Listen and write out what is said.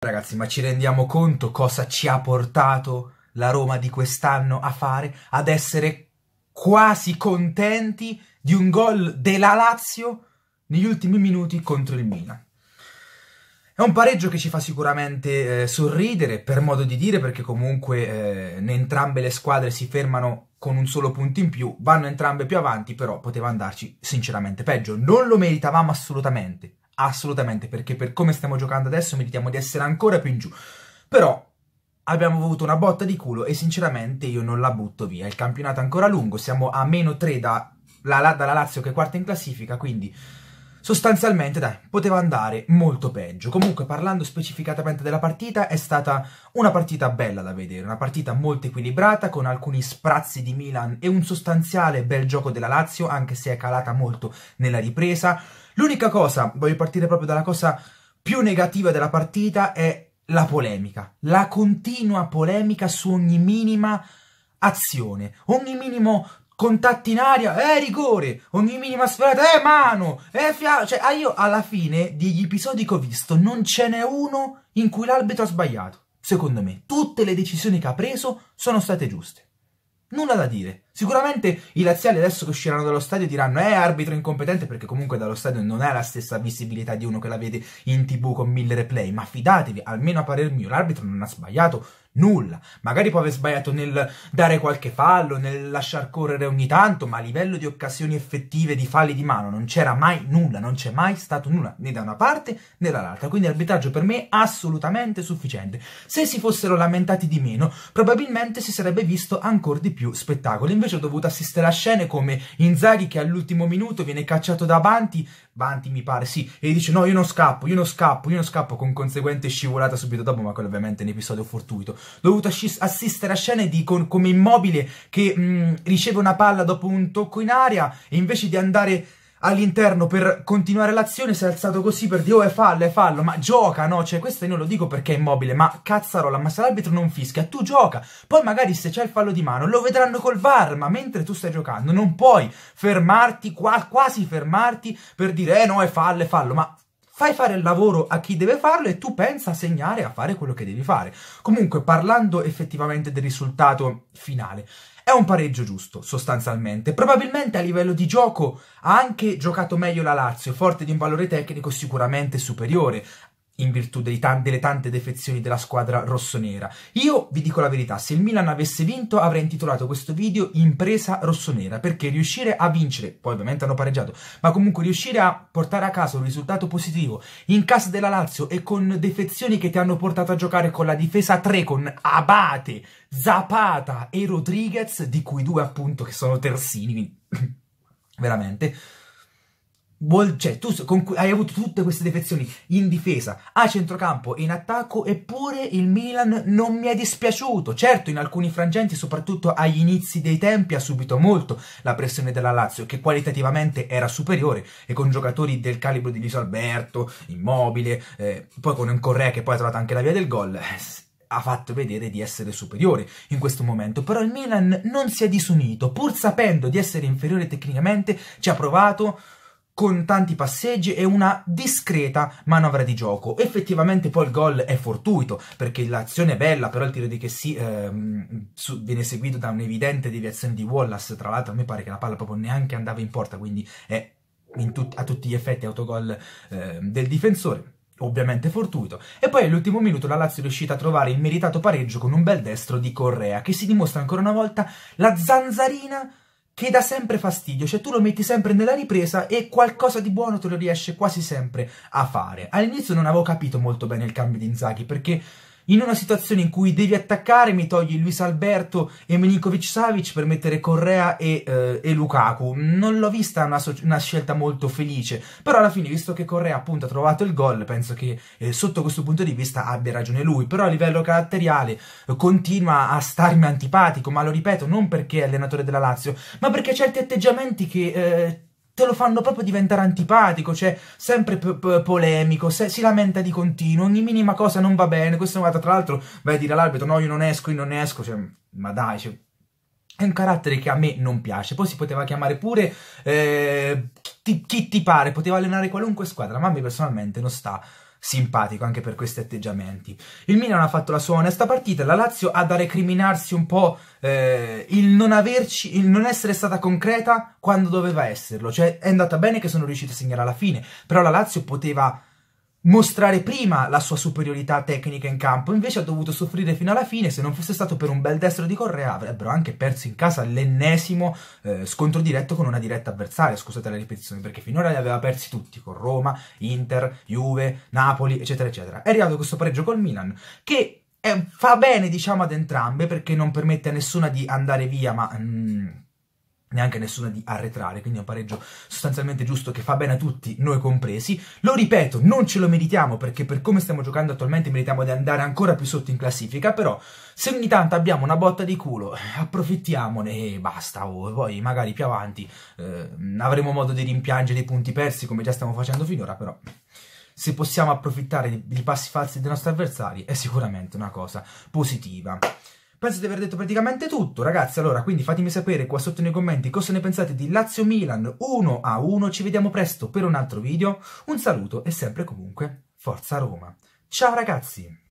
Ragazzi, ma ci rendiamo conto cosa ci ha portato la Roma di quest'anno a fare? Ad essere quasi contenti di un gol della Lazio negli ultimi minuti contro il Milan. È un pareggio che ci fa sicuramente eh, sorridere, per modo di dire, perché comunque eh, entrambe le squadre si fermano con un solo punto in più, vanno entrambe più avanti, però poteva andarci sinceramente peggio. Non lo meritavamo assolutamente, assolutamente, perché per come stiamo giocando adesso meritiamo di essere ancora più in giù. Però abbiamo avuto una botta di culo e sinceramente io non la butto via. Il campionato è ancora lungo, siamo a meno 3 da, la, dalla Lazio che è quarta in classifica, quindi Sostanzialmente, dai, poteva andare molto peggio. Comunque, parlando specificatamente della partita, è stata una partita bella da vedere, una partita molto equilibrata, con alcuni sprazzi di Milan e un sostanziale bel gioco della Lazio, anche se è calata molto nella ripresa. L'unica cosa, voglio partire proprio dalla cosa più negativa della partita, è la polemica, la continua polemica su ogni minima azione, ogni minimo contatti in aria, eh rigore, ogni minima sferrata, eh mano, eh fiato. Cioè, ah, io alla fine degli episodi che ho visto non ce n'è uno in cui l'arbitro ha sbagliato. Secondo me, tutte le decisioni che ha preso sono state giuste. Nulla da dire. Sicuramente i laziali adesso che usciranno dallo stadio diranno eh arbitro incompetente perché comunque dallo stadio non è la stessa visibilità di uno che la vede in tv con mille replay, ma fidatevi, almeno a parer mio, l'arbitro non ha sbagliato nulla. Magari può aver sbagliato nel dare qualche fallo, nel lasciar correre ogni tanto, ma a livello di occasioni effettive di falli di mano non c'era mai nulla, non c'è mai stato nulla né da una parte né dall'altra. Quindi arbitraggio per me assolutamente sufficiente. Se si fossero lamentati di meno, probabilmente si sarebbe visto ancora di più spettacolo. Invece ho dovuto assistere a scene come Inzaghi che all'ultimo minuto viene cacciato da Banti, Banti mi pare, sì, e dice no, io non scappo, io non scappo, io non scappo con conseguente scivolata subito dopo, ma quello ovviamente è un episodio fortuito dovuto assistere a scene di con, come Immobile che mh, mm, riceve una palla dopo un tocco in aria e invece di andare all'interno per continuare l'azione si è alzato così per dire oh è fallo, è fallo, ma gioca, no? Cioè questo io non lo dico perché è immobile, ma cazzarola, ma se l'arbitro non fischia, tu gioca. Poi magari se c'è il fallo di mano lo vedranno col VAR, ma mentre tu stai giocando non puoi fermarti, qua, quasi fermarti per dire eh no è fallo, è fallo, ma fai fare il lavoro a chi deve farlo e tu pensa a segnare a fare quello che devi fare. Comunque, parlando effettivamente del risultato finale, è un pareggio giusto, sostanzialmente. Probabilmente a livello di gioco ha anche giocato meglio la Lazio, forte di un valore tecnico sicuramente superiore in virtù tan- delle tante defezioni della squadra rossonera. Io vi dico la verità, se il Milan avesse vinto avrei intitolato questo video Impresa rossonera, perché riuscire a vincere, poi ovviamente hanno pareggiato, ma comunque riuscire a portare a casa un risultato positivo in casa della Lazio e con defezioni che ti hanno portato a giocare con la difesa 3 con Abate, Zapata e Rodriguez, di cui due appunto che sono terzini, veramente Vuol, cioè, tu cui, hai avuto tutte queste defezioni in difesa, a centrocampo e in attacco, eppure il Milan non mi è dispiaciuto. Certo, in alcuni frangenti, soprattutto agli inizi dei tempi, ha subito molto la pressione della Lazio, che qualitativamente era superiore, e con giocatori del calibro di Luis Alberto, Immobile, eh, poi con un Correa che poi ha trovato anche la via del gol, eh, ha fatto vedere di essere superiore in questo momento, però il Milan non si è disunito, pur sapendo di essere inferiore tecnicamente, ci ha provato con tanti passeggi e una discreta manovra di gioco. Effettivamente poi il gol è fortuito, perché l'azione è bella, però il tiro di che sì ehm, su, viene seguito da un'evidente deviazione di Wallace, tra l'altro a me pare che la palla proprio neanche andava in porta, quindi è tut a tutti gli effetti autogol eh, del difensore ovviamente fortuito, e poi all'ultimo minuto la Lazio è riuscita a trovare il meritato pareggio con un bel destro di Correa, che si dimostra ancora una volta la zanzarina che dà sempre fastidio, cioè tu lo metti sempre nella ripresa e qualcosa di buono te lo riesce quasi sempre a fare. All'inizio non avevo capito molto bene il cambio di Inzaghi perché in una situazione in cui devi attaccare, mi togli Luis Alberto e Milinkovic Savic per mettere Correa e, eh, e Lukaku. Non l'ho vista una, so una, scelta molto felice, però alla fine, visto che Correa appunto ha trovato il gol, penso che eh, sotto questo punto di vista abbia ragione lui. Però a livello caratteriale eh, continua a starmi antipatico, ma lo ripeto, non perché è allenatore della Lazio, ma perché certi atteggiamenti che eh, te lo fanno proprio diventare antipatico, cioè sempre polemico, se si lamenta di continuo, ogni minima cosa non va bene, questo guarda tra l'altro vai a dire all'arbitro no io non esco, io non esco, cioè, ma dai, cioè, è un carattere che a me non piace, poi si poteva chiamare pure eh, chi, chi ti pare, poteva allenare qualunque squadra, ma a me personalmente non sta simpatico anche per questi atteggiamenti. Il Milan ha fatto la sua onesta partita, la Lazio ha da recriminarsi un po' eh, il, non averci, il non essere stata concreta quando doveva esserlo, cioè è andata bene che sono riuscito a segnare alla fine, però la Lazio poteva mostrare prima la sua superiorità tecnica in campo, invece ha dovuto soffrire fino alla fine, se non fosse stato per un bel destro di Correa avrebbero anche perso in casa l'ennesimo eh, scontro diretto con una diretta avversaria, scusate la ripetizione, perché finora li aveva persi tutti, con Roma, Inter, Juve, Napoli, eccetera, eccetera. È arrivato questo pareggio col Milan, che è, eh, fa bene, diciamo, ad entrambe, perché non permette a nessuna di andare via, ma... Mm, neanche nessuna di arretrare, quindi è un pareggio sostanzialmente giusto che fa bene a tutti, noi compresi. Lo ripeto, non ce lo meritiamo perché per come stiamo giocando attualmente meritiamo di andare ancora più sotto in classifica, però se ogni tanto abbiamo una botta di culo, eh, approfittiamone e basta, o oh, poi magari più avanti eh, avremo modo di rimpiangere i punti persi come già stiamo facendo finora, però se possiamo approfittare dei passi falsi dei nostri avversari è sicuramente una cosa positiva. Penso di aver detto praticamente tutto, ragazzi. Allora, quindi fatemi sapere qua sotto nei commenti cosa ne pensate di Lazio Milan 1 a 1. Ci vediamo presto per un altro video. Un saluto e sempre comunque Forza Roma. Ciao ragazzi!